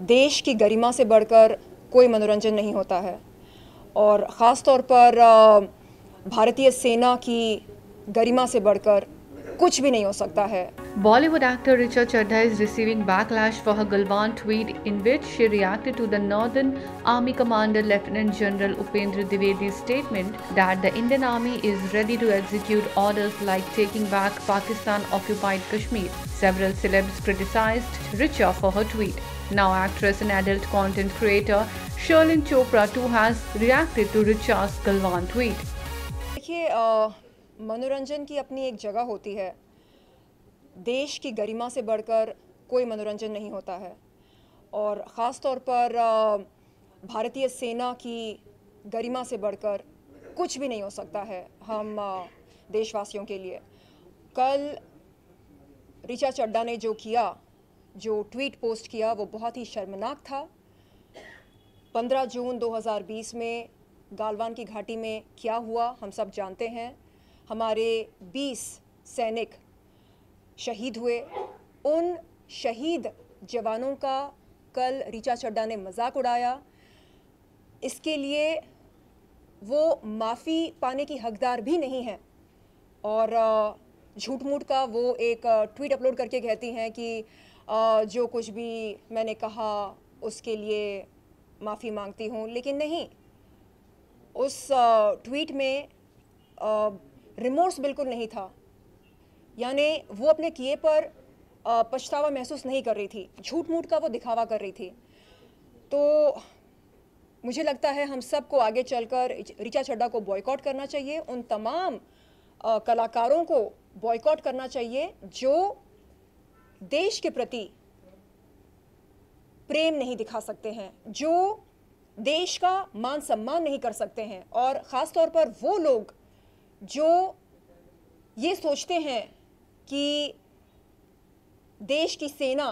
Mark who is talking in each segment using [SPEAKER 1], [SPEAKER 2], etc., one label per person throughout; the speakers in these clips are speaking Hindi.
[SPEAKER 1] देश की गरिमा से बढ़कर कोई मनोरंजन नहीं होता है और ख़ास तौर पर भारतीय सेना की गरिमा से बढ़कर कुछ भी नहीं हो सकता है
[SPEAKER 2] Bollywood actor Richa Chadha is receiving backlash for her Galwan tweet in which she reacted to the northern army commander lieutenant general Upendra Dwivedi statement that the Indian army is ready to execute orders like taking back Pakistan occupied Kashmir several celebs criticised Richa for her tweet Now actress and adult content creator Sherlyn Chopra too has reacted to Richard's Galwan tweet.
[SPEAKER 1] देखिए मनोरंजन की अपनी एक जगह होती है देश की गरिमा से बढ़कर कोई मनोरंजन नहीं होता है और ख़ास तौर पर भारतीय सेना की गरिमा से बढ़कर कुछ भी नहीं हो सकता है हम देशवासियों के लिए कल ऋचा चड्डा ने जो किया जो ट्वीट पोस्ट किया वो बहुत ही शर्मनाक था 15 जून 2020 में गालवान की घाटी में क्या हुआ हम सब जानते हैं हमारे 20 सैनिक शहीद हुए उन शहीद जवानों का कल रिचा चड्डा ने मजाक उड़ाया इसके लिए वो माफ़ी पाने की हकदार भी नहीं हैं और झूठ मूठ का वो एक ट्वीट अपलोड करके कहती हैं कि जो कुछ भी मैंने कहा उसके लिए माफ़ी मांगती हूँ लेकिन नहीं उस ट्वीट में रिमोर्स बिल्कुल नहीं था यानी वो अपने किए पर पछतावा महसूस नहीं कर रही थी झूठ मूठ का वो दिखावा कर रही थी तो मुझे लगता है हम सबको आगे चलकर रिचा चड्डा को बॉयकॉट करना चाहिए उन तमाम कलाकारों को बॉयकॉट करना चाहिए जो देश के प्रति प्रेम नहीं दिखा सकते हैं जो देश का मान सम्मान नहीं कर सकते हैं और ख़ास तौर पर वो लोग जो ये सोचते हैं कि देश की सेना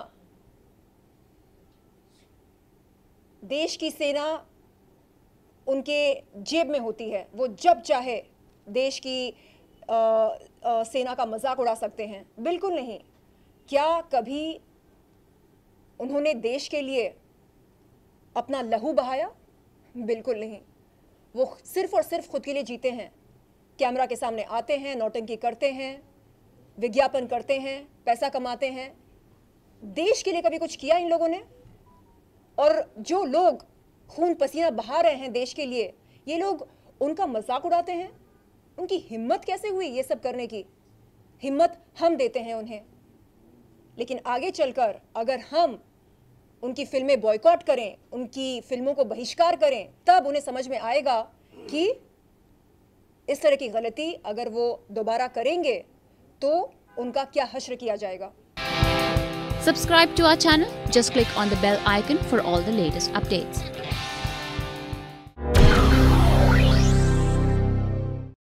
[SPEAKER 1] देश की सेना उनके जेब में होती है वो जब चाहे देश की आ, आ, सेना का मजाक उड़ा सकते हैं बिल्कुल नहीं क्या कभी उन्होंने देश के लिए अपना लहू बहाया बिल्कुल नहीं वो सिर्फ और सिर्फ खुद के लिए जीते हैं कैमरा के सामने आते हैं नौटंकी करते हैं विज्ञापन करते हैं पैसा कमाते हैं देश के लिए कभी कुछ किया इन लोगों ने और जो लोग खून पसीना बहा रहे हैं देश के लिए ये लोग उनका मजाक उड़ाते हैं उनकी हिम्मत कैसे हुई ये सब करने की हिम्मत हम देते हैं उन्हें लेकिन आगे चलकर अगर हम उनकी फिल्में बॉयकॉट करें उनकी फिल्मों को बहिष्कार करें तब उन्हें समझ में आएगा कि इस तरह की गलती अगर वो दोबारा करेंगे तो उनका क्या हश्र किया जाएगा
[SPEAKER 2] subscribe to our channel just click on the bell icon for all the latest updates